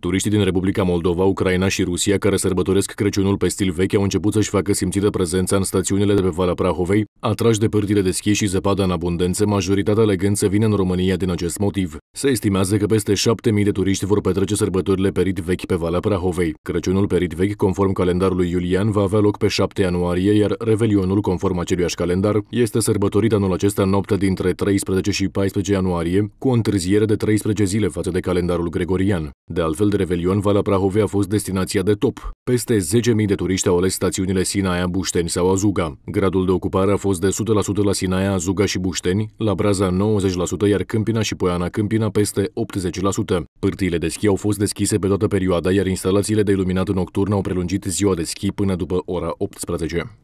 Turiștii din Republica Moldova, Ucraina și Rusia, care sărbătoresc Crăciunul pe stil vechi, au început să-și facă simțită prezența în stațiunile de pe Valea Prahovei, atrași de pârtile de schi și zăpada în abundență, majoritatea legând să vină în România din acest motiv. Se estimează că peste 7.000 de turiști vor petrece sărbătorile perit vechi pe Valea Prahovei. Crăciunul perit vechi, conform calendarului iulian, va avea loc pe 7 ianuarie, iar Revelionul, conform aceluiași calendar, este sărbătorit anul acesta noaptea dintre 13 și 14 ianuarie, cu o întârziere de 13 zile față de calendarul gregorian. De altfel, de revelion, Vala Prahovei a fost destinația de top. Peste 10.000 de turiști au ales stațiunile Sinaia, Bușteni sau Azuga. Gradul de ocupare a fost de 100% la Sinaia, Azuga și Bușteni, la Braza 90%, iar Câmpina și Poiana Câmpina peste 80%. Pârtiile de schi au fost deschise pe toată perioada, iar instalațiile de iluminat nocturn au prelungit ziua de schi până după ora 18.